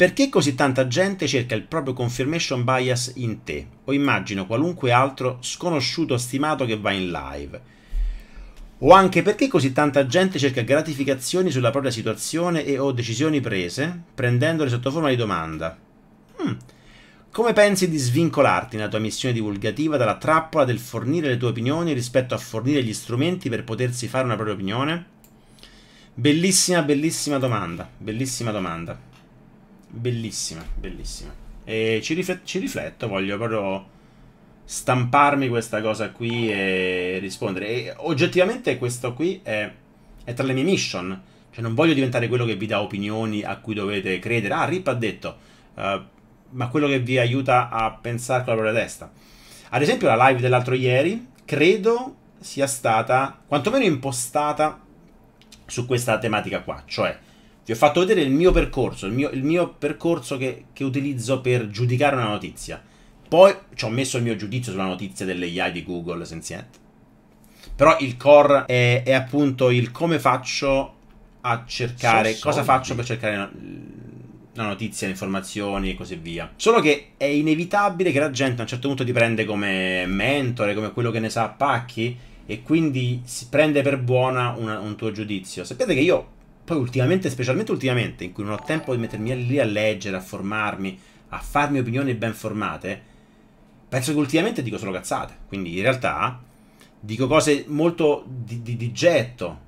Perché così tanta gente cerca il proprio confirmation bias in te o immagino qualunque altro sconosciuto stimato che va in live? O anche perché così tanta gente cerca gratificazioni sulla propria situazione e o decisioni prese, prendendole sotto forma di domanda? Hmm. Come pensi di svincolarti nella tua missione divulgativa dalla trappola del fornire le tue opinioni rispetto a fornire gli strumenti per potersi fare una propria opinione? Bellissima, bellissima domanda, bellissima domanda bellissime, bellissime. E ci, riflet ci rifletto, voglio proprio stamparmi questa cosa qui e rispondere. E oggettivamente questo qui è, è tra le mie mission. Cioè non voglio diventare quello che vi dà opinioni a cui dovete credere. Ah, Rip ha detto, uh, ma quello che vi aiuta a pensare con la propria testa. Ad esempio la live dell'altro ieri, credo sia stata quantomeno impostata su questa tematica qua, cioè ti ho fatto vedere il mio percorso, il mio, il mio percorso che, che, utilizzo per giudicare una notizia. Poi ci ho messo il mio giudizio sulla notizia delle AI di Google Sensient. Però il core è, è appunto il come faccio a cercare, so cosa faccio per cercare la una notizia, informazioni e così via. Solo che è inevitabile che la gente a un certo punto ti prende come mentore, come quello che ne sa a pacchi, e quindi si prende per buona una, un tuo giudizio. Sapete che io poi ultimamente, specialmente ultimamente, in cui non ho tempo di mettermi lì a leggere, a formarmi, a farmi opinioni ben formate, penso che ultimamente dico solo cazzate. Quindi in realtà dico cose molto di, di, di getto.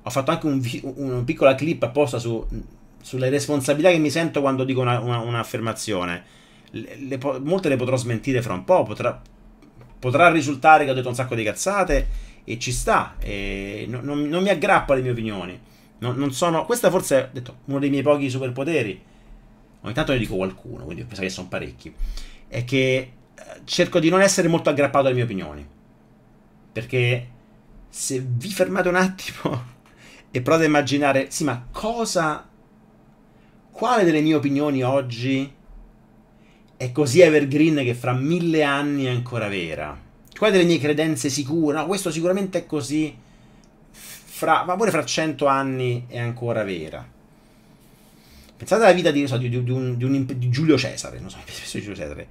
Ho fatto anche un, una piccola clip apposta su, sulle responsabilità che mi sento quando dico un'affermazione. molte le potrò smentire fra un po', potrà, potrà risultare che ho detto un sacco di cazzate e ci sta, e non, non, non mi aggrappo alle mie opinioni. Non, non sono... Questo forse è detto, uno dei miei pochi superpoteri. Ogni tanto ne dico qualcuno, quindi penso che sono parecchi. È che eh, cerco di non essere molto aggrappato alle mie opinioni. Perché se vi fermate un attimo e provate a immaginare, sì, ma cosa... Quale delle mie opinioni oggi è così evergreen che fra mille anni è ancora vera? Quale delle mie credenze sicure? No, questo sicuramente è così fra, ma pure fra 100 anni è ancora vera. Pensate alla vita di, so, di, di, un, un, di, Giulio Cesare, non so, Giulio Cesare.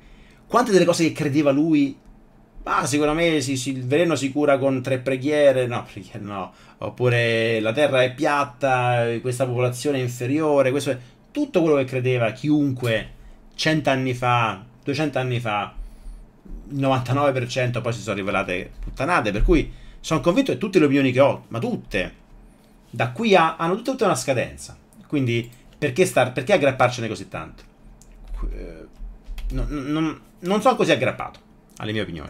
Quante delle cose che credeva lui, ah, sicuramente si, si, il veleno si cura con tre preghiere, no, preghiere no, oppure la terra è piatta, questa popolazione è inferiore, questo, tutto quello che credeva chiunque 100 anni fa, 200 anni fa, il 99% poi si sono rivelate puttanate, per cui sono convinto che tutte le opinioni che ho, ma tutte, da qui a, hanno tutte, tutta una scadenza. Quindi perché, star, perché aggrapparcene così tanto? Eh, non, non, non sono così aggrappato alle mie opinioni.